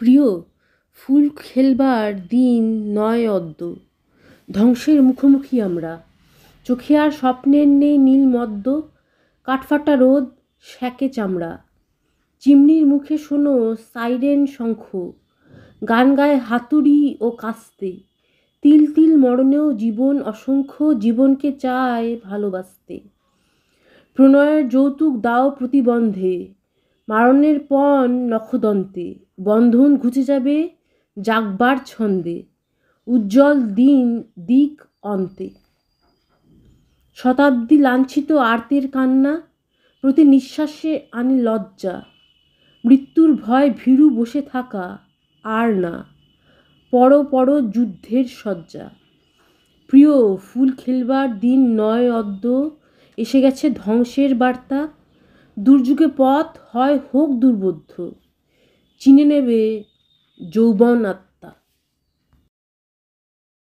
প্রিয় ফুল খেলবার দিন নয় অদ্য ধ্বংসের মুখোমুখি আমরা চোখে আর স্বপ্নের নেই নীল মদ্য কাঠফাটা রোদ শ্যাকে চামড়া চিমনির মুখে শোনো সাইরেন শঙ্খ গান গায় হাতুড়ি ও কাস্তে তিল তিল মরণেও জীবন অসংখ্য জীবনকে চায় ভালোবাসতে প্রণয়ের যৌতুক দাও প্রতিবন্ধে মারণের পণ নখদন্তে বন্ধন ঘুচে যাবে জাগবার ছন্দে উজ্জ্বল দিন দিক অন্তে শতাব্দী লাঞ্ছিত আর্তের কান্না প্রতি নিঃশ্বাসে আনে লজ্জা মৃত্যুর ভয় ভীরু বসে থাকা আর না পর পর যুদ্ধের শয্যা প্রিয় ফুল খেলবার দিন নয় অদ্য এসে গেছে ধ্বংসের বার্তা দুর্যোগে পথ হয় হোক দুর্বোধ্য চিনে নেবে যৌবন আত্ম